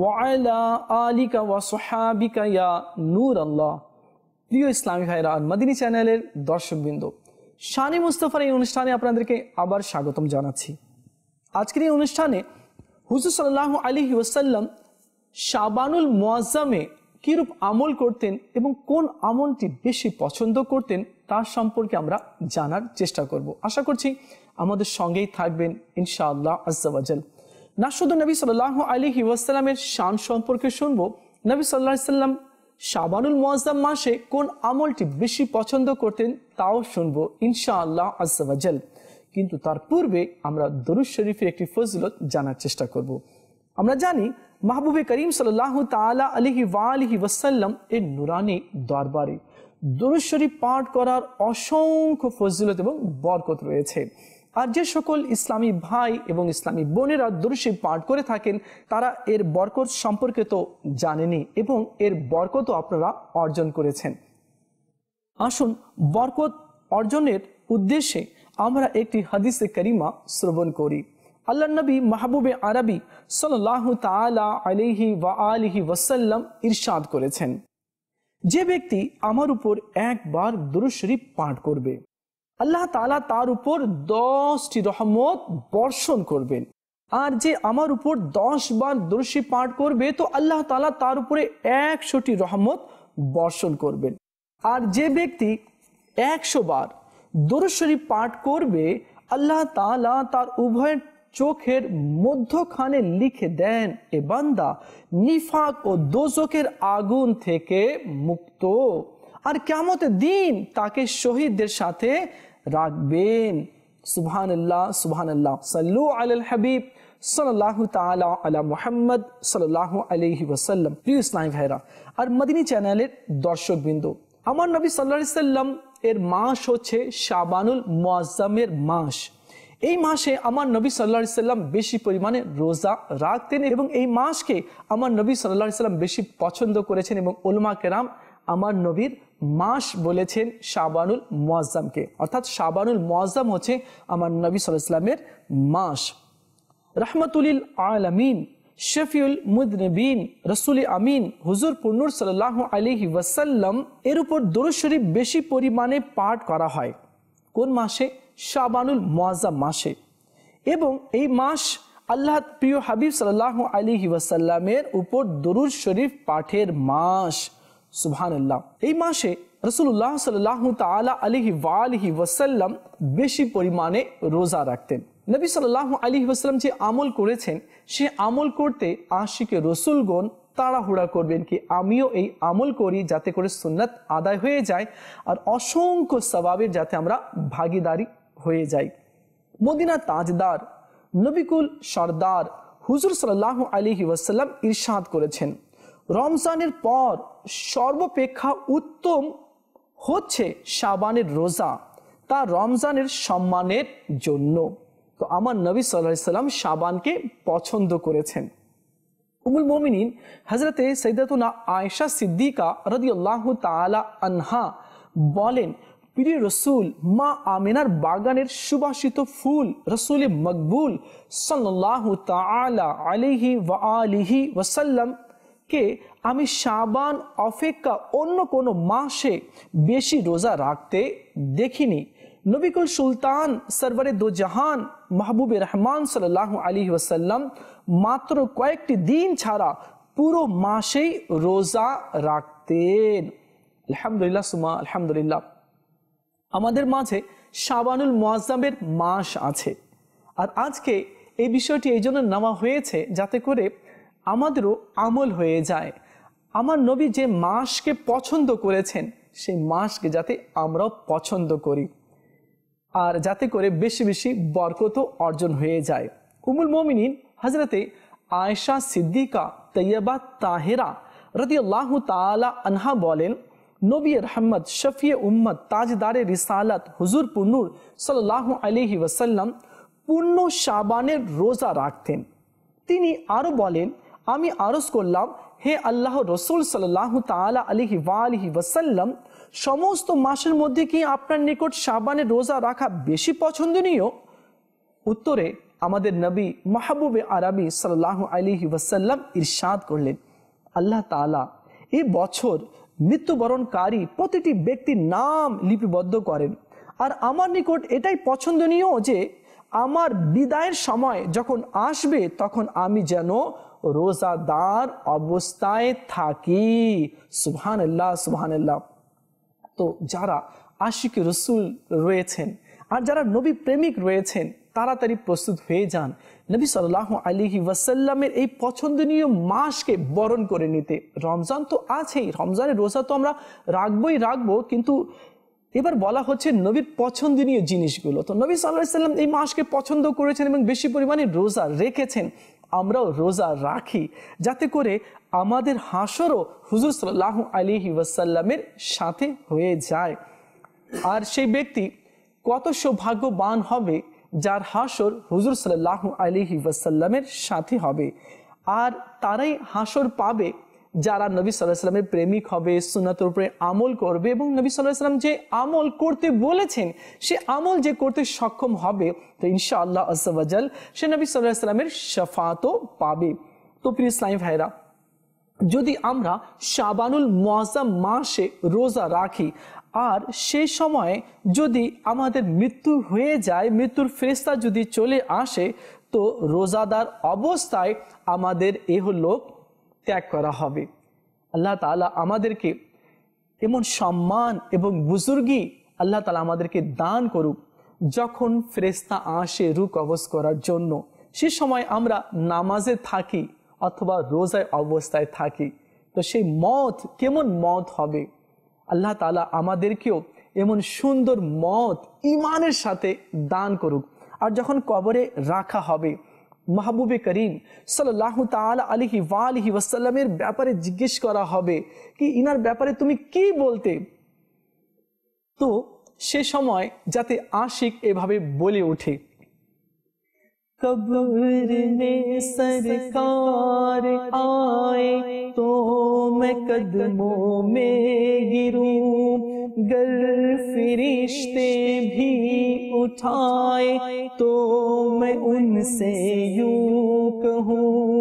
আলিকা ওয়া সোহাবিকা ইয়া আল্লাহ মাদিনী চ্যানেলের দর্শকবৃন্দ শানি এই অনুষ্ঠানে আপনাদেরকে আবার স্বাগতম জানাচ্ছি আজকের এই অনুষ্ঠানে হুজুর সাল্লাহ আলী ওয়াসাল্লাম শাবানুল মোয়াজ্জামে কীরূপ আমল করতেন এবং কোন আমলটি বেশি পছন্দ করতেন তার সম্পর্কে আমরা জানার চেষ্টা করব আশা করছি আমাদের সঙ্গেই থাকবেন ইনশাআল্লাহ আজ্জাবাজাল না শুধু নবী সাল্লাহ আলী হিউসাল্লামের শান সম্পর্কে শুনব নবী সাল্লাহ সাল্লাম শাবানুল মোয়াজ্জাম মাসে কোন আমলটি বেশি পছন্দ করতেন তাও শুনব ইনশাআল্লাহ আজাল কিন্তু তার পূর্বে আমরা দরুজ শরীফের একটি ফজলত জানার চেষ্টা করব। আমরা জানি মাহবুবে করিম সাল্লাহ তালা আলহি ওয়ালহি ওয়াসাল্লাম এর নুরানি দরবারে দরুজ শরীফ পাঠ করার অসংখ্য ফজলত এবং বরকত রয়েছে আর যে সকল ইসলামী ভাই এবং ইসলামী বোনেরা দুরুশি পাঠ করে থাকেন তারা এর বরকত সম্পর্কে তো জানেনি এবং এর বরকত আপনারা অর্জন করেছেন আসুন বরকত অর্জনের উদ্দেশ্যে আমরা একটি হাদিসে করিমা শ্রবণ করি আল্লাহ নবী মাহবুবে আরবি সাল্লাহ তালা আলিহি ওয়া আলিহি ওয়াসাল্লাম ইরশাদ করেছেন যে ব্যক্তি আমার উপর একবার দুরুশরীফ পাঠ করবে আল্লাহ তালা তার উপর দশটি রহমত বর্ষণ করবেন আর যে আমার উপর দশ বার দর্শী পাঠ করবে তো আল্লাহ তালা তার উপরে একশোটি রহমত বর্ষণ করবেন আর যে ব্যক্তি একশো বার দরশরী পাঠ করবে আল্লাহ তালা তার উভয়ের চোখের মধ্যখানে লিখে দেন এ বান্দা নিফাক ও দোষকের আগুন থেকে মুক্ত আর কেমত দিন তাকে শহীদদের সাথে রাখবেন সুবহান আল্লাহ সুবহান আল্লাহ সাল্লু আল হাবিব সাল্লাহ তালা আলা মোহাম্মদ সাল্লাহ আলহি ওসাল্লাম প্রিয় ইসলাম ভাইরা আর মদিনী চ্যানেলের দর্শকবৃন্দ আমার নবী সাল্লা সাল্লাম এর মাস হচ্ছে শাবানুল মোয়াজ্জামের মাস এই মাসে আমার নবী সাল্লা সাল্লাম বেশি পরিমাণে রোজা রাখতেন এবং এই মাসকে আমার নবী সাল্লাহ সাল্লাম বেশি পছন্দ করেছেন এবং ওলমা কেরাম আমার নবীর মাস বলেছেন শাবানুল মোয়াজ্জামকে অর্থাৎ শাবানুল মোয়াজ্জাম হচ্ছে আমার নবী সাল্লামের মাস রহমতুলিল আলমিন শফিউল মুদনবিন রসুল আমিন হুজুর পুনুর সাল্লাহ আলিহি ওয়াসাল্লাম এর উপর শরীফ বেশি পরিমাণে পাঠ করা হয় কোন মাসে শাবানুল মোয়াজ্জাম মাসে এবং এই মাস আল্লাহ প্রিয় হাবিব সাল্লাহ আলিহি ওয়াসাল্লামের উপর দরুদ শরীফ পাঠের মাস সুবহান আল্লাহ এই মাসে রসুল্লাহ সাল্লাহ তালা আলিহি ওয়ালহি ওয়াসাল্লাম বেশি পরিমাণে রোজা রাখতেন নবী সাল্লাহ আলী ওয়াসাল্লাম যে আমল করেছেন সে আমল করতে আশিকে রসুলগণ তাড়াহুড়া করবেন কি আমিও এই আমল করি যাতে করে সুন্নাত আদায় হয়ে যায় আর অসংখ্য স্বভাবের যাতে আমরা ভাগিদারি হয়ে যাই মদিনা তাজদার নবিকুল সর্দার হুজুর সাল্লাহ আলী ওয়াসাল্লাম ইরশাদ করেছেন রমজানের পর সর্বপেক্ষা উত্তম হচ্ছে সাবানের রোজা তা রমজানের সম্মানের জন্য তো আমার নবী সাল্লাহ সাল্লাম সাবানকে পছন্দ করেছেন উমুল মোমিনিন হজরতে সৈদাতুল্লাহ আয়সা সিদ্দিকা রদিউল্লাহ তালা আনহা বলেন প্রিয় রসুল মা আমিনার বাগানের সুবাসিত ফুল রসুল মকবুল সাল্লাহ তালা আলিহি ওয়া আলিহি ওয়াসাল্লাম কে আমি শাবান অপেক্ষা অন্য কোনো মাসে বেশি রোজা রাখতে দেখিনি নবিকুল সুলতান সরবরে দো জাহান মাহবুবে রহমান সাল আলী ওসাল্লাম মাত্র কয়েকটি দিন ছাড়া পুরো মাসেই রোজা রাখতেন আলহামদুলিল্লাহ সুমা আলহামদুলিল্লাহ আমাদের মাঝে শাবানুল মোয়াজ্জামের মাস আছে আর আজকে এই বিষয়টি এই জন্য নেওয়া হয়েছে যাতে করে আমাদেরও আমল হয়ে যায় আমার নবী যে মাসকে পছন্দ করেছেন সেই মাসকে যাতে আমরাও পছন্দ করি আর যাতে করে বেশি বেশি বরকত অর্জন হয়ে যায় উমুল মমিনিন হজরতে আয়সা সিদ্দিকা তৈয়বা তাহেরা রতি তালা আনহা বলেন নবী রহমদ শফিয়ে উম্মদ তাজদারে রিসালত হুজুর পুনুর সাল্লাহ আলহি ওসাল্লাম পূর্ণ সাবানের রোজা রাখতেন তিনি আরও বলেন আমি আরজ করলাম হে আল্লাহ রসুল সাল্লাহ তালা আলিহি ওয়ালিহি ওয়াসাল্লাম সমস্ত মাসের মধ্যে কি আপনার নিকট সাবানের রোজা রাখা বেশি পছন্দনীয় উত্তরে আমাদের নবী মাহবুবে আরবি সাল্লাহ আলিহি ওয়াসাল্লাম ইরশাদ করলেন আল্লাহ তালা এ বছর মৃত্যুবরণকারী প্রতিটি ব্যক্তির নাম লিপিবদ্ধ করেন আর আমার নিকট এটাই পছন্দনীয় যে আমার বিদায়ের সময় যখন আসবে তখন আমি যেন রোজাদার অবস্থায় থাকি সুহান আল্লাহ সুবহান আল্লাহ তো যারা আশিক রসুল রয়েছেন আর যারা নবী প্রেমিক রয়েছেন তাড়াতাড়ি প্রস্তুত হয়ে যান নবী সাল্লাহ আলিহি ওয়াসাল্লামের এই পছন্দনীয় মাসকে বরণ করে নিতে রমজান তো আছেই রমজানের রোজা তো আমরা রাখবই রাখবো কিন্তু এবার বলা হচ্ছে নবীর পছন্দনীয় জিনিসগুলো তো নবী সাল্লাহ সাল্লাম এই মাসকে পছন্দ করেছেন এবং বেশি পরিমাণে রোজা রেখেছেন আমরাও রোজা রাখি যাতে করে আমাদের হাসরও হুজুর সাল্লাহ আলিহি ওয়াসাল্লামের সাথে হয়ে যায় আর সেই ব্যক্তি কত সৌভাগ্যবান হবে যার হাসর হুজুর সাল্লাহ আলিহি ওয়াসাল্লামের সাথে হবে আর তারাই হাসর পাবে যারা নবী সাল্লাহামের প্রেমিক হবে সুনাতর উপরে আমল করবে এবং নবী সাল্লাহাম যে আমল করতে বলেছেন সে আমল যে করতে সক্ষম হবে তো ইনশা আল্লাহ আসাল সে নবী সাল্লাহ সাল্লামের সাফাতও পাবে তো প্রিয় ইসলামী ভাইরা যদি আমরা শাবানুল মজা মাসে রোজা রাখি আর সেই সময়ে যদি আমাদের মৃত্যু হয়ে যায় মৃত্যুর ফেরিস্তা যদি চলে আসে তো রোজাদার অবস্থায় আমাদের হলো ত্যাগ করা হবে আল্লাহ তালা আমাদেরকে এমন সম্মান এবং বুজুর্গি আল্লাহ তালা আমাদেরকে দান করুক যখন ফ্রেস্তা আসে রু কবজ করার জন্য সে সময় আমরা নামাজে থাকি অথবা রোজায় অবস্থায় থাকি তো সেই মত কেমন মত হবে আল্লাহ তালা আমাদেরকেও এমন সুন্দর মত ইমানের সাথে দান করুক আর যখন কবরে রাখা হবে মাহবুবে করিম সাল্লাহ তালা আলহি ওয়াসাল্লামের ব্যাপারে জিজ্ঞেস করা হবে কি ইনার ব্যাপারে তুমি কি বলতে তো সে সময় যাতে আশিক এভাবে বলে ওঠে কবর নে সরকার আয় তো मैं कदमों में गिरूं गर फिरिश्ते भी उठाए तो मैं उनसे यू कहूँ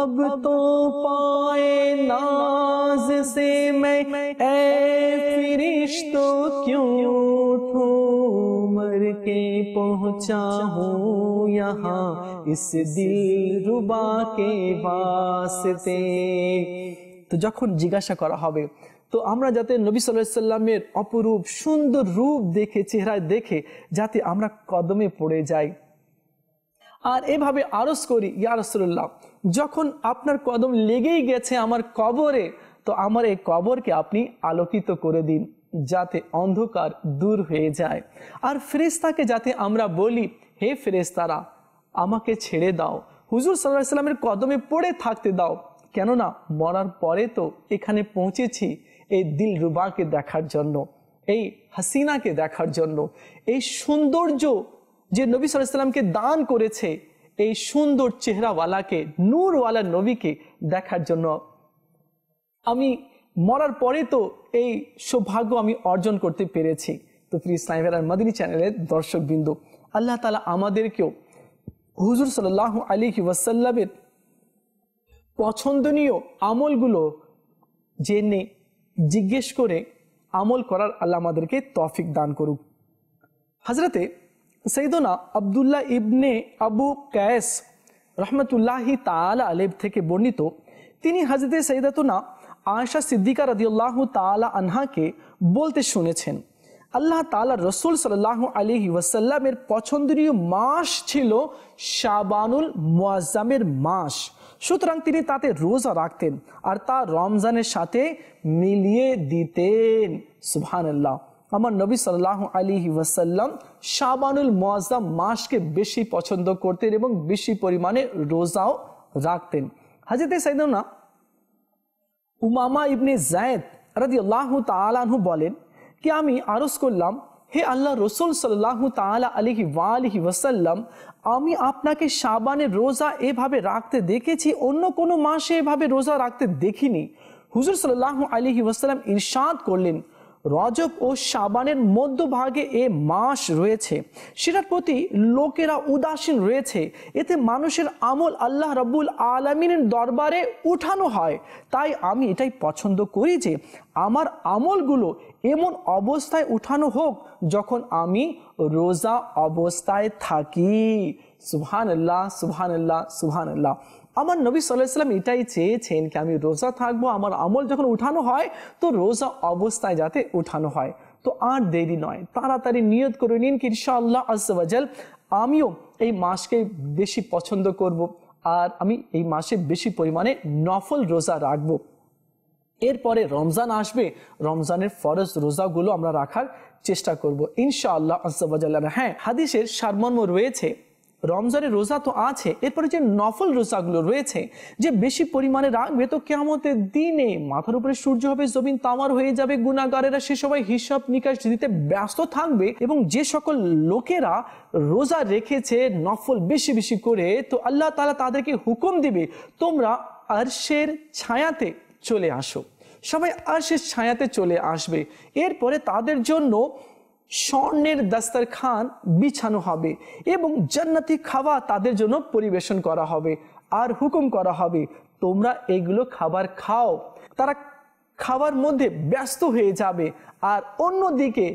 अब तो पाए नाज से मैं ऐ फिरिश्तो क्यों मर के पहुँचा हूँ यहाँ इस दिल रुबा के वास्ते तो जख जिज्ञासा তো আমরা যাতে নবী সাল্লামের অপরূপ সুন্দর রূপ দেখে চেহারায় দেখে যাতে আমরা কদমে পড়ে যাই আর এভাবে আরস করি ইয়া যখন আপনার কদম লেগেই গেছে আমার কবরে তো আমার এই কবরকে আপনি আলোকিত করে দিন যাতে অন্ধকার দূর হয়ে যায় আর ফেরেস্তাকে যাতে আমরা বলি হে ফেরেস্তারা আমাকে ছেড়ে দাও হুজুর সাল্লাহ সাল্লামের কদমে পড়ে থাকতে দাও কেননা মরার পরে তো এখানে পৌঁছেছি এই দিল রুবাকে দেখার জন্য এই হাসিনাকে দেখার জন্য এই সৌন্দর্য যে নবী সাল্লামকে দান করেছে এই সুন্দর চেহারাওয়ালাকে নূরওয়ালা নবীকে দেখার জন্য আমি মরার পরে তো এই সৌভাগ্য আমি অর্জন করতে পেরেছি তো ফ্রি ইসলাম আর মাদিনী চ্যানেলের দর্শকবৃন্দ আল্লাহ তালা আমাদেরকেও হুজুর সাল আলী ওয়াসাল্লামের পছন্দনীয় আমলগুলো জেনে জিজ্ঞেস করে আমল করার আল্লাহ আমাদেরকে তফিক দান করুক হাজরতে সৈদনা আবদুল্লাহ ইবনে আবু ক্যাস রহমতুল্লাহি তালা আলেব থেকে বর্ণিত তিনি হাজরতে সৈদাতুনা আয়সা সিদ্দিকা রদিউল্লাহ তালা আনহাকে বলতে শুনেছেন আল্লাহ তালা রসুল সাল্লাহ আলী ওয়াসাল্লামের পছন্দনীয় মাস ছিল শাবানুল মোয়াজ্জামের মাস সুতরাং তিনি তাতে রোজা রাখতেন আর তা রমজানের সাথে মিলিয়ে দিতেন সুবহানাল্লাহ আমার নবী সাল্লাহ আলী ওয়াসাল্লাম শাবানুল মোয়াজ্জাম মাসকে বেশি পছন্দ করতেন এবং বেশি পরিমাণে রোজাও রাখতেন হাজিতে সাইদনা উমামা ইবনে জায়দ রাজি আল্লাহ তালাহু বলেন কি আমি আরজ করলাম হে আল্লাহ রসুল সাল্লাহ তালা আলিহি ওয়ালিহি ওয়াসাল্লাম আমি আপনাকে সাবানে রোজা এভাবে রাখতে দেখেছি অন্য কোনো মাসে এভাবে রোজা রাখতে দেখিনি হুজুর সাল্লাহ আলী ওসালাম ইরশাদ করলেন রজব ও সাবানের মধ্যভাগে এ মাস রয়েছে সেটার প্রতি লোকেরা উদাসীন রয়েছে এতে মানুষের আমল আল্লাহ রব্বুল আলমিনের দরবারে উঠানো হয় তাই আমি এটাই পছন্দ করি যে আমার আমলগুলো এমন অবস্থায় উঠানো হোক যখন আমি রোজা অবস্থায় থাকি সুহান আল্লাহ সুহান আল্লাহ সুহান আল্লাহ আমার নবী সাল্লাম এটাই চেয়েছেন কি আমি রোজা থাকবো আমার আমল যখন উঠানো হয় তো রোজা অবস্থায় যাতে উঠানো হয় তো আর দেরি নয় তাড়াতাড়ি নিয়ত করে নিন কি ইনশাআল্লাহ আজাল আমিও এই মাসকে বেশি পছন্দ করব আর আমি এই মাসে বেশি পরিমাণে নফল রোজা রাখবো এরপরে রমজান আসবে রমজানের ফরজ রোজাগুলো আমরা রাখার চেষ্টা করব ইনশাআল্লাহ আসাবাজাল্লাহ হ্যাঁ হাদিসের সারমর্ম রয়েছে রমজানের রোজা তো আছে এরপরে যে নফল রোজাগুলো রয়েছে যে বেশি পরিমাণে রাখবে তো কেমতের দিনে মাথার উপরে সূর্য হবে জমিন তামার হয়ে যাবে গুণাগারেরা সে সবাই হিসাব নিকাশ দিতে ব্যস্ত থাকবে এবং যে সকল লোকেরা রোজা রেখেছে নফল বেশি বেশি করে তো আল্লাহ তালা তাদেরকে হুকুম দিবে তোমরা আরশের ছায়াতে চলে আসো সবাই আসে ছায়াতে চলে আসবে এরপরে তাদের জন্য স্বর্ণের দাস্তার খান বিছানো হবে এবং জান্নাতি খাওয়া তাদের জন্য পরিবেশন করা হবে আর হুকুম করা হবে তোমরা এগুলো খাবার খাও তারা খাবার মধ্যে ব্যস্ত হয়ে যাবে আর অন্যদিকে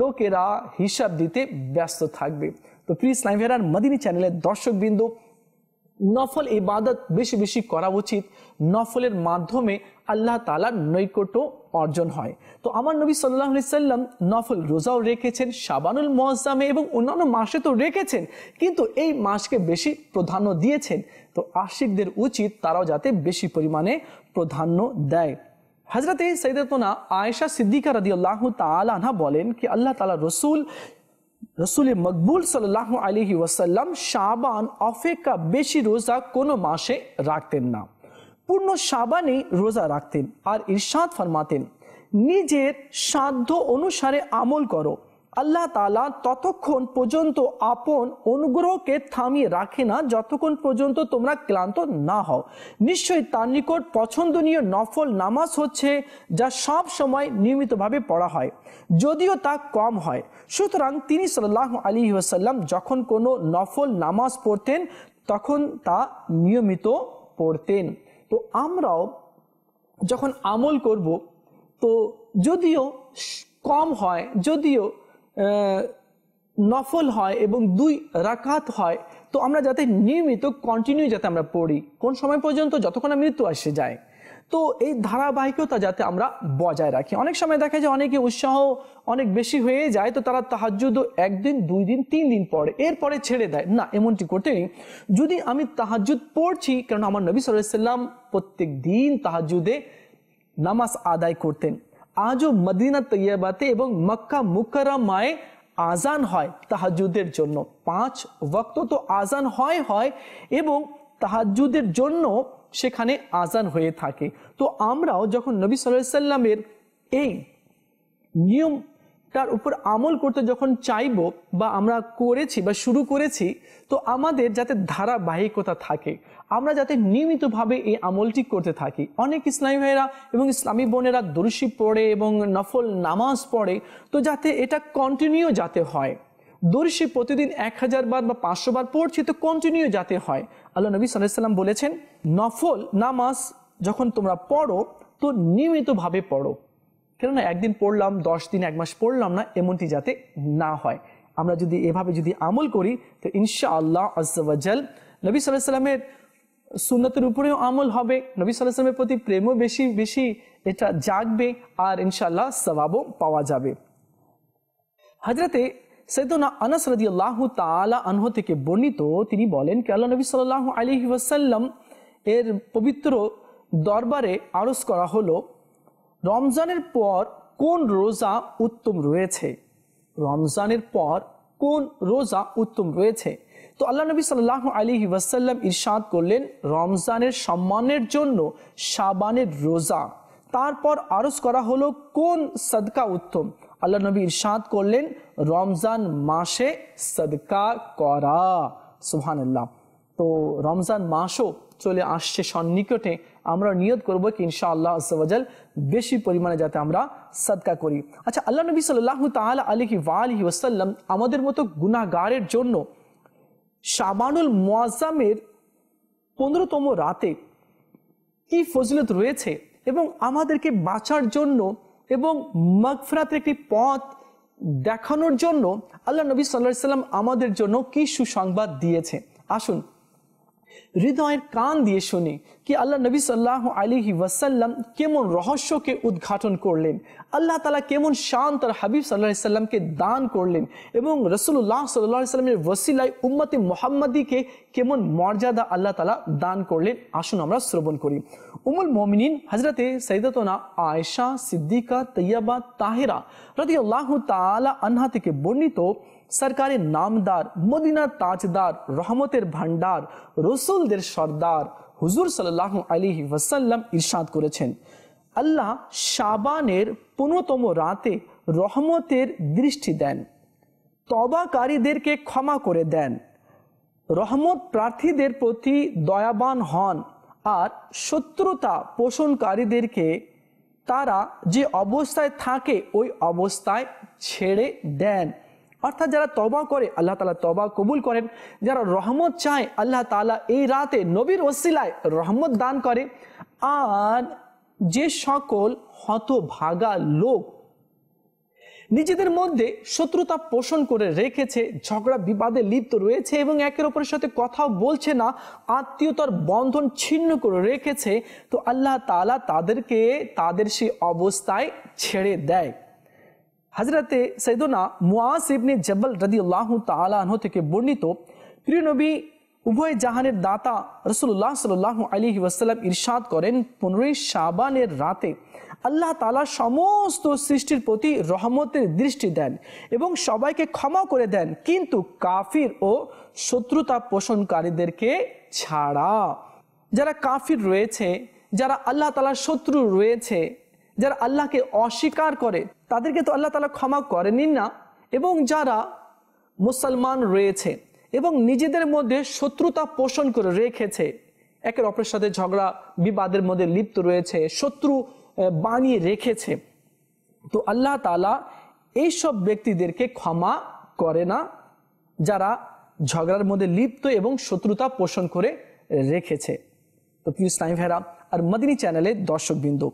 লোকেরা হিসাব দিতে ব্যস্ত থাকবে তো প্লিজ লাইভেরার মদিনী চ্যানেলের দর্শকবৃন্দ নফল ইবাদত বেশি বেশি করা উচিত নফলের মাধ্যমে আল্লাহ তালার নৈকট্য অর্জন হয় তো আমার নবী সাল্লি সাল্লাম নফল রোজাও রেখেছেন শাবানুল মহাজামে এবং অন্যান্য মাসে তো রেখেছেন কিন্তু এই মাসকে বেশি প্রাধান্য দিয়েছেন তো আশিকদের উচিত তারাও যাতে বেশি পরিমাণে প্রাধান্য দেয় হজরতে সৈদতনা আয়েশা সিদ্দিকা রদি আল্লাহ তালা বলেন কি আল্লাহ তালা রসুল রসুল মকবুল সাল্লাহ আলহি ওয়াসাল্লাম শাবান অপেক্ষা বেশি রোজা কোনো মাসে রাখতেন না পূর্ণ শাবানে রোজা রাখতেন আর ইরশাদ ফরমাতেন নিজের সাধ্য অনুসারে আমল করো আল্লাহ তালা ততক্ষণ পর্যন্ত আপন অনুগ্রহকে থামিয়ে রাখে না যতক্ষণ পর্যন্ত তোমরা ক্লান্ত না হও নিশ্চয়ই তার নিকট পছন্দনীয় নফল নামাজ হচ্ছে যা সব সময় নিয়মিতভাবে পড়া হয় যদিও তা কম হয় সুতরাং তিনি সাল্লাহ আলী ওসাল্লাম যখন কোনো নফল নামাজ পড়তেন তখন তা নিয়মিত পড়তেন তো আমরাও যখন আমল করব তো যদিও কম হয় যদিও নফল হয় এবং দুই রাকাত হয় তো আমরা যাতে নিয়মিত কন্টিনিউ যাতে আমরা পড়ি কোন সময় পর্যন্ত যতক্ষণ মৃত্যু আসে যায় তো এই ধারাবাহিকতা যাতে আমরা বজায় রাখি অনেক সময় দেখা যায় অনেকে উৎসাহ অনেক বেশি হয়ে যায় তো তারা তাহাজুদ একদিন দুই দিন তিন দিন পরে এরপরে ছেড়ে দেয় না এমনটি করতে নেই যদি আমি তাহাজুদ পড়ছি কারণ আমার নবী সাল্লাম প্রত্যেক দিন তাহাজুদে নামাজ আদায় করতেন আজও মদিনা তৈয়াবাতে এবং মক্কা মুকরমায় আজান হয় তাহাজুদের জন্য পাঁচ ওয়াক্ত তো আজান হয় হয় এবং তাহাজুদের জন্য সেখানে আজান হয়ে থাকে তো আমরাও যখন নবী সাল্লাহ সাল্লামের এই নিয়ম তার উপর আমল করতে যখন চাইব বা আমরা করেছি বা শুরু করেছি তো আমাদের যাতে ধারাবাহিকতা থাকে আমরা যাতে নিয়মিতভাবে এই আমলটি করতে থাকি অনেক ইসলামী ভাইয়েরা এবং ইসলামী বোনেরা দর্শি পড়ে এবং নফল নামাজ পড়ে তো যাতে এটা কন্টিনিউ যাতে হয় দর্শি প্রতিদিন এক হাজার বার বা পাঁচশো বার পড়ছি তো কন্টিনিউ যাতে হয় আল্লাহ নবী সাল্লাম বলেছেন নফল নামাজ যখন তোমরা পড়ো তো নিয়মিতভাবে পড়ো কেননা একদিন পড়লাম দশ দিন এক মাস পড়লাম না এমনটি যাতে না হয় আমরা যদি এভাবে যদি আমল করি তো ইনশা আল্লাহ আজ্জাল নবী সাল্লাহ সাল্লামের সুন্নতের উপরেও আমল হবে নবী সাল্লামের প্রতি প্রেমও বেশি বেশি এটা জাগবে আর ইনশাল্লাহ সবাবও পাওয়া যাবে হাজরাতে সৈদনা আনাস রদি আল্লাহ তালা আনহ থেকে বর্ণিত তিনি বলেন কেলা নবী সাল্লাহ আলী ওয়াসাল্লাম এর পবিত্র দরবারে আরজ করা হলো রমজানের পর কোন রোজা উত্তম রয়েছে রমজানের পর কোন রোজা উত্তম রয়েছে তো আল্লাহ নবী সাল্লাহ আলী ওয়াসাল্লাম ইরশাদ করলেন রমজানের সম্মানের জন্য সাবানের রোজা তারপর আরজ করা হলো কোন সদকা উত্তম আল্লাহ নবী ইরশাদ করলেন রমজান মাসে সদকা করা সুহান আল্লাহ তো রমজান মাসও চলে আসছে সন্নিকটে আমরা নিয়ত করবো কি ইনশা আল্লাহ আসবাজাল বেশি পরিমাণে যাতে আমরা সদকা করি আচ্ছা আল্লাহ নবী সাল্লাহ তাল আলহি ওয়ালহি ওসাল্লাম আমাদের মতো গুনাগারের জন্য শাবানুল মোয়াজামের পনেরোতম রাতে কি ফজিলত রয়েছে এবং আমাদেরকে বাঁচার জন্য এবং মগফরাতের একটি পথ দেখানোর জন্য আল্লাহ নবী সাল্লাহ সাল্লাম আমাদের জন্য কি সুসংবাদ দিয়েছে আসুন হৃদয়ের কান দিয়ে শুনি কি আল্লাহ নবী সাল্লাহ আলিহি ওয়াসাল্লাম কেমন রহস্যকে উদ্ঘাটন করলেন আল্লাহ তালা কেমন শান তার হাবিব সাল্লাহ সাল্লামকে দান করলেন এবং রসুল্লাহ সাল্লাহ সাল্লামের ওসিলাই উম্মতে মোহাম্মদীকে কেমন মর্যাদা আল্লাহ তালা দান করলেন আসুন আমরা শ্রবণ করি উমুল মমিনিন হজরতে সৈদতনা আয়েশা সিদ্দিকা তৈয়াবা তাহেরা রদি আল্লাহ তালা আনহা থেকে বর্ণিত সরকারের নামদার মদিনা তাজদার রহমতের ভান্ডার রসুলদের সর্দার হুজুর সাল্লাহ আলী ওয়াসাল্লাম ইরশাদ করেছেন আল্লাহ শাবানের পনেরোতম রাতে রহমতের দৃষ্টি দেন তবাকারীদেরকে ক্ষমা করে দেন রহমত প্রার্থীদের প্রতি দয়াবান হন আর শত্রুতা পোষণকারীদেরকে তারা যে অবস্থায় থাকে ওই অবস্থায় ছেড়ে দেন অর্থাৎ যারা তবা করে আল্লাহ তালা তবা কবুল করেন যারা রহমত চায় আল্লাহ তালা এই রাতে নবীর ওসিলায় রহমত দান করে আর যে সকল হতভাগা লোক নিজেদের মধ্যে শত্রুতা পোষণ করে রেখেছে ঝগড়া বিবাদে লিপ্ত রয়েছে এবং একের অপরের সাথে কথাও বলছে না আত্মীয়তার বন্ধন ছিন্ন করে রেখেছে তো আল্লাহ তালা তাদেরকে তাদের সেই অবস্থায় ছেড়ে দেয় হজরতে সৈদনা মুআস ইবনে জব্বল রদি আল্লাহ তালাহ থেকে বর্ণিত প্রিয়নবী উভয় জাহানের দাতা রসুল্লাহ সাল্লাল্লাহু আলী ওয়াসাল্লাম ইরশাদ করেন পনেরোই শাবানের রাতে আল্লাহ তালা সমস্ত সৃষ্টির প্রতি রহমতের দৃষ্টি দেন এবং সবাইকে ক্ষমা করে দেন কিন্তু কাফির ও শত্রুতা পোষণকারীদেরকে ছাড়া যারা কাফির রয়েছে যারা আল্লাহ তালার শত্রু রয়েছে যারা আল্লাহকে অস্বীকার করে তাদেরকে তো আল্লাহ তালা ক্ষমা করেনি না এবং যারা মুসলমান রয়েছে এবং নিজেদের মধ্যে শত্রুতা পোষণ করে রেখেছে একের অপরের সাথে ঝগড়া বিবাদের মধ্যে লিপ্ত রয়েছে শত্রু বানিয়ে রেখেছে তো আল্লাহ তালা এইসব ব্যক্তিদেরকে ক্ষমা করে না যারা ঝগড়ার মধ্যে লিপ্ত এবং শত্রুতা পোষণ করে রেখেছে তো প্লিজ টাইম ভেরা আর মদিনী চ্যানেলে দর্শকবিন্দু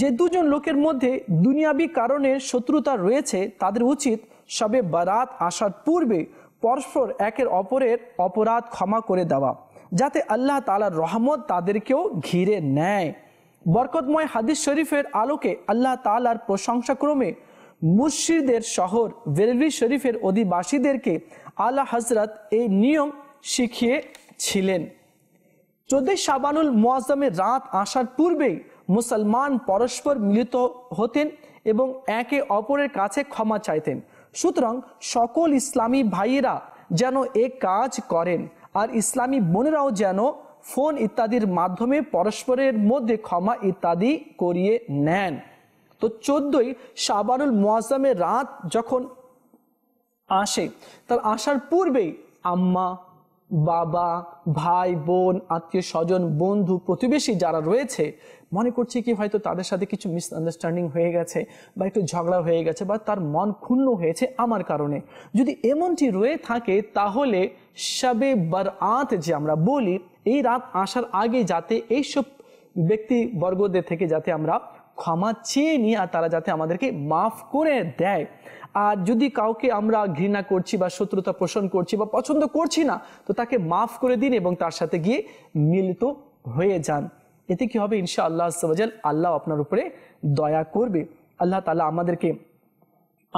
যে দুজন লোকের মধ্যে দুনিয়াবি কারণে শত্রুতা রয়েছে তাদের উচিত সবে বারাত আসার পূর্বে পরস্পর একের অপরের অপরাধ ক্ষমা করে দেওয়া যাতে আল্লাহ তালার রহমত তাদেরকেও ঘিরে নেয় বরকতময় হাদিস শরীফের আলোকে আল্লাহ তালার প্রশংসাক্রমে মুর্শিদের শহর বেলভি শরীফের অধিবাসীদেরকে আলা হজরত এই নিয়ম শিখিয়েছিলেন চোদ্দ শাবানুল মোয়াজমের রাত আসার পূর্বেই মুসলমান পরস্পর মিলিত হতেন এবং একে অপরের কাছে ক্ষমা চাইতেন সুতরাং সকল ইসলামী ভাইয়েরা যেন এ কাজ করেন আর ইসলামী বোনেরাও যেন ফোন ইত্যাদির মাধ্যমে পরস্পরের মধ্যে ক্ষমা ইত্যাদি করিয়ে নেন তো চোদ্দই শাবানুল মোয়াজামের রাত যখন আসে তার আসার পূর্বেই আম্মা বাবা ভাই বোন আত্মীয় স্বজন বন্ধু প্রতিবেশী যারা রয়েছে মনে করছে কি হয়তো তাদের সাথে কিছু মিসআন্ডারস্ট্যান্ডিং হয়ে গেছে বা একটু ঝগড়া হয়ে গেছে বা তার মন ক্ষুণ্ণ হয়েছে আমার কারণে যদি এমনটি রয়ে থাকে তাহলে শবে আঁত যে আমরা বলি এই রাত আসার আগে যাতে এইসব ব্যক্তিবর্গদের থেকে যাতে আমরা ক্ষমা চেয়ে নিই আর তারা যাতে আমাদেরকে মাফ করে দেয় আর যদি কাউকে আমরা ঘৃণা করছি বা শত্রুতা পোষণ করছি বা পছন্দ করছি না তো তাকে মাফ করে দিন এবং তার সাথে গিয়ে মিলিত হয়ে যান এতে কি হবে ইনশা আল্লাহ আসাল আল্লাহ আপনার উপরে দয়া করবে আল্লাহ তালা আমাদেরকে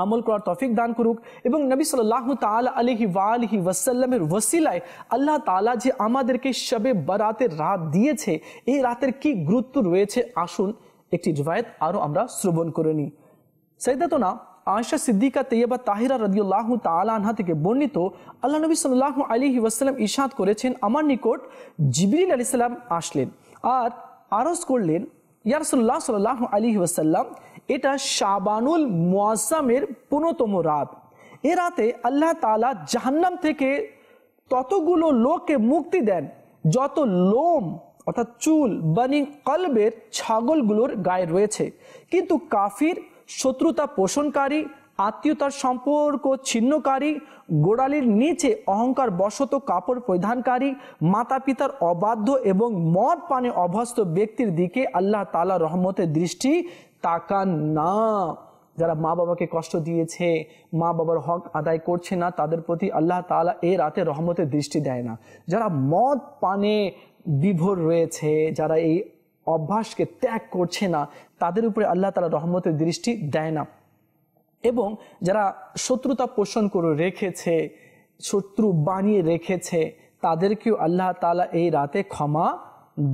আমল করার তফিক দান করুক এবং নবী সাল্লাহ তাল আলহি ওয়ালহি ওয়াসাল্লামের ওসিলায় আল্লাহ তালা যে আমাদেরকে শবে বারাতের রাত দিয়েছে এই রাতের কি গুরুত্ব রয়েছে আসুন একটি রিভায়ত আরও আমরা শ্রবণ করে নিই না আয়সা সিদ্দিকা তৈয়বা তাহিরা রদিউল্লাহ তালাহা থেকে বর্ণিত আল্লাহ নবী সাল্লাহ আলী ওয়াসাল্লাম ইশাদ করেছেন আমার নিকট জিবিল আলি সাল্লাম আসলেন আর আরজ করলেন ইয়ারসুল্লাহ সাল আলী ওয়াসাল্লাম এটা শাবানুল মোয়াজামের পুনতম রাত এ রাতে আল্লাহ তালা জাহান্নাম থেকে ততগুলো লোককে মুক্তি দেন যত লোম অর্থাৎ চুল বানি কলবের ছাগলগুলোর গায়ে রয়েছে কিন্তু কাফির শত্রুতা পোষণকারী আত্মীয়তার সম্পর্ক ছিন্নকারী গোড়ালির নিচে অহংকার বশত কাপড় পরিধানকারী মাতা পিতার অবাধ্য এবং মদ পানে অভ্যস্ত ব্যক্তির দিকে আল্লাহ তালা রহমতের দৃষ্টি তাকান না যারা মা বাবাকে কষ্ট দিয়েছে মা বাবার হক আদায় করছে না তাদের প্রতি আল্লাহ তালা এ রাতে রহমতের দৃষ্টি দেয় না যারা মদ পানে বিভোর রয়েছে যারা এই অভ্যাসকে ত্যাগ করছে না তাদের উপরে আল্লাহ তালা রহমতের দৃষ্টি দেয় না এবং যারা শত্রুতা পোষণ করে রেখেছে শত্রু বানিয়ে রেখেছে তাদেরকেও আল্লাহ তালা এই রাতে ক্ষমা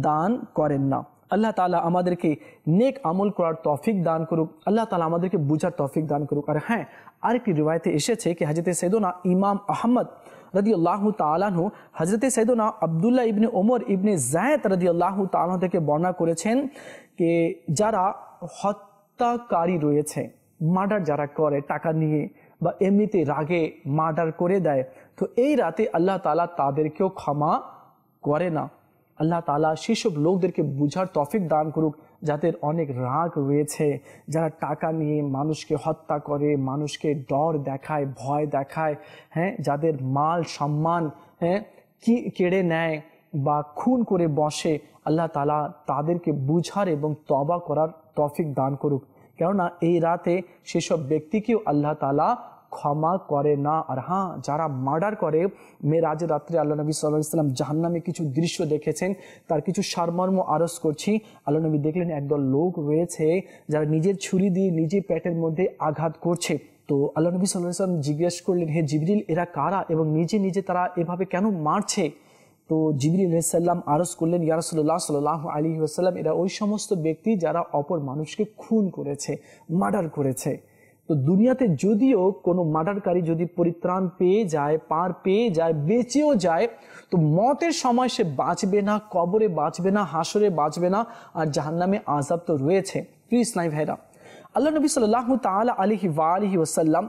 দান করেন না আল্লাহ তালা আমাদেরকে নেক আমল করার তফিক দান করুক আল্লাহ তালা আমাদেরকে বুঝার তফিক দান করুক আর হ্যাঁ আরেকটি রিবায়তে এসেছে কি হাজরতে সৈদনা ইমাম আহমদ রদি আল্লাহ তালাহু হজরতে সৈদনা আবদুল্লাহ ইবনে ওমর ইবনে জায়দ রদি আল্লাহ তালাহ থেকে বর্ণনা করেছেন কে যারা হত্যাকারী রয়েছে মার্ডার যারা করে টাকা নিয়ে বা এমনিতে রাগে মার্ডার করে দেয় তো এই রাতে আল্লাহ তালা তাদেরকেও ক্ষমা করে না আল্লাহ তালা সেসব লোকদেরকে বুঝার তফিক দান করুক যাদের অনেক রাগ রয়েছে যারা টাকা নিয়ে মানুষকে হত্যা করে মানুষকে ডর দেখায় ভয় দেখায় হ্যাঁ যাদের মাল সম্মান হ্যাঁ কি কেড়ে নেয় বা খুন করে বসে আল্লাহ তালা তাদেরকে বুঝার এবং তবা করার তফিক দান করুক কেননা এই রাতে সেসব ব্যক্তিকেও আল্লাহ তালা ক্ষমা করে না আর হ্যাঁ যারা মার্ডার করে রাজ রাত্রে আল্লাহ নবী সাল্লাহ ইসলাম জাহান্নামে কিছু দৃশ্য দেখেছেন তার কিছু সারমর্ম আরস করছি আল্লাহ নবী দেখলেন একদল লোক রয়েছে যারা নিজের ছুরি দিয়ে নিজে পেটের মধ্যে আঘাত করছে তো আল্লাহ নবী সাল্লাহ ইসলাম জিজ্ঞেস করলেন হে জিবরিল এরা কারা এবং নিজে নিজে তারা এভাবে কেন মারছে তো জিবির আলাইসাল্লাম আরস করলেন ইয়ারসল্লাহ সাল আলী আসাল্লাম এরা ওই সমস্ত ব্যক্তি যারা অপর মানুষকে খুন করেছে মার্ডার করেছে তো দুনিয়াতে যদিও কোনো মার্ডারকারী যদি পরিত্রাণ পেয়ে যায় পার পেয়ে যায় বেঁচেও যায় তো মতের সময় সে বাঁচবে না কবরে বাঁচবে না হাসরে বাঁচবে না আর জাহান্নামে আজাব তো রয়েছে প্লিজ নাই ভাইরা আল্লাহ নবী সাল্লাহ তাল আলহি ওয়া আলহি ওসাল্লাম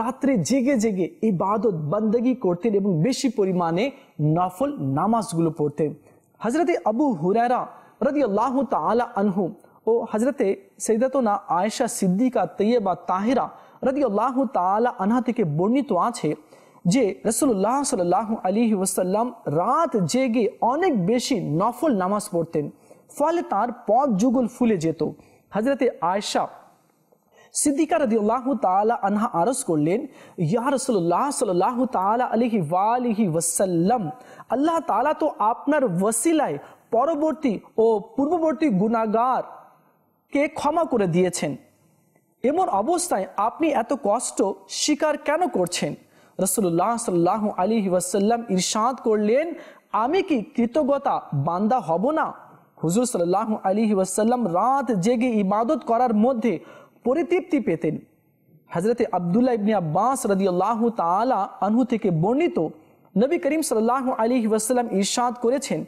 রাত্রে জেগে জেগে এই ইবাদত বান্দাগি করতেন এবং বেশি পরিমাণে নফল নামাজগুলো পড়তেন হজরতে আবু হুরারা রদি আল্লাহ তালা আনহু ও হজরতে সৈদাতনা আয়েশা সিদ্দিকা তৈয়বা তাহিরা রদি আল্লাহ তালা আনহা থেকে বর্ণিত আছে যে রসুল্লাহ সাল্লাহ আলী ওসাল্লাম রাত জেগে অনেক বেশি নফল নামাজ পড়তেন ফলে তার পদ যুগল ফুলে যেত হজরতে আয়েশা সিদ্দিকা রদিউল্লাহ তালা আনহা আরস করলেন ইয়া রসুল্লাহ সাল্লাহ তালা আলহি ওয়ালিহি ওসাল্লাম আল্লাহ তালা তো আপনার ওসিলায় পরবর্তী ও পূর্ববর্তী কে ক্ষমা করে দিয়েছেন এমন অবস্থায় আপনি এত কষ্ট স্বীকার কেন করছেন রসুল্লাহ সাল্লাহ আলী ওয়াসাল্লাম ইরশাদ করলেন আমি কি কৃতজ্ঞতা বান্দা হব না হুজুর সাল্লাহ আলী ওয়াসাল্লাম রাত জেগে ইবাদত করার মধ্যে পরিতৃপ্তি পেতেন হজরত আবদুল্লাহ ইবনী আব্বাস রদিয়াল্লাহ তালা আনহু থেকে বর্ণিত নবী করিম সাল্লাহ আলী ওয়াসাল্লাম ইরশাদ করেছেন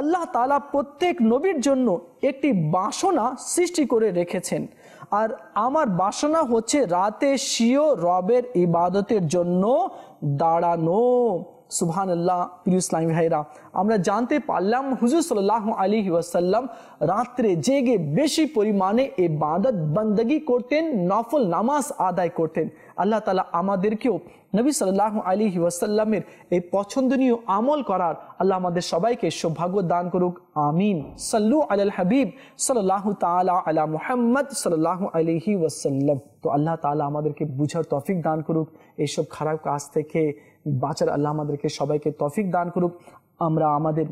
আল্লাহ তালা প্রত্যেক নবীর জন্য একটি বাসনা সৃষ্টি করে রেখেছেন আর আমার বাসনা হচ্ছে রাতে শিও রবের ইবাদতের জন্য দাঁড়ানো सुबहानल्ला प्रिय इसलमी भाईरा जानते परलम हुजूर सल्लाह आलिस्ल्लम रे जेगे बसिमाणे इबादत बंदगी करतें नफल नामज आदाय करतें अल्लाह तला के নবী সাল্লাহ আলী ওয়াসাল্লামের এই পছন্দনীয় আমল করার আল্লাহ আমাদের সবাইকে সৌভাগ্য দান করুক আমিন সাল্লু আল হাবিব সাল্লাহ তালা আলা মুহাম্মদ সাল্লাহ আলিহি ওয়াসাল্লাম তো আল্লাহ তালা আমাদেরকে বুঝার তফিক দান করুক এইসব খারাপ কাজ থেকে বাঁচার আল্লাহ আমাদেরকে সবাইকে তফিক দান করুক আমরা আমাদের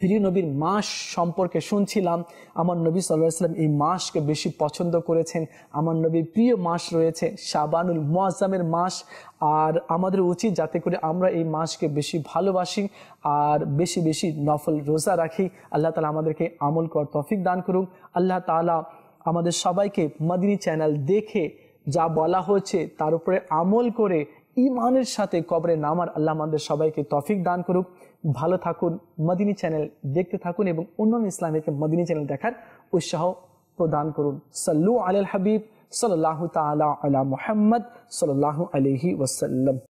প্রিয় নবীর মাস সম্পর্কে শুনছিলাম আমার নবী সাল্লাহ সাল্লাম এই মাসকে বেশি পছন্দ করেছেন আমার নবীর প্রিয় মাস রয়েছে শাবানুল মোয়াজ্জামের মাস আর আমাদের উচিত যাতে করে আমরা এই মাসকে বেশি ভালোবাসি আর বেশি বেশি নফল রোজা রাখি আল্লাহ তালা আমাদেরকে আমল কর তফিক দান করুক আল্লাহ তালা আমাদের সবাইকে মাদিনী চ্যানেল দেখে যা বলা হয়েছে তার উপরে আমল করে ইমানের সাথে কবরে নামার আল্লাহ আমাদের সবাইকে তফিক দান করুক ভালো থাকুন মদিনী চ্যানেল দেখতে থাকুন এবং অন্যান্য ইসলামীকে মদিনী চ্যানেল দেখার উৎসাহ প্রদান করুন সাল্লু আল হাবিব সাল্লাহ তালা আলা মোহাম্মদ সাল্লাহ আলহি ওয়াসাল্লাম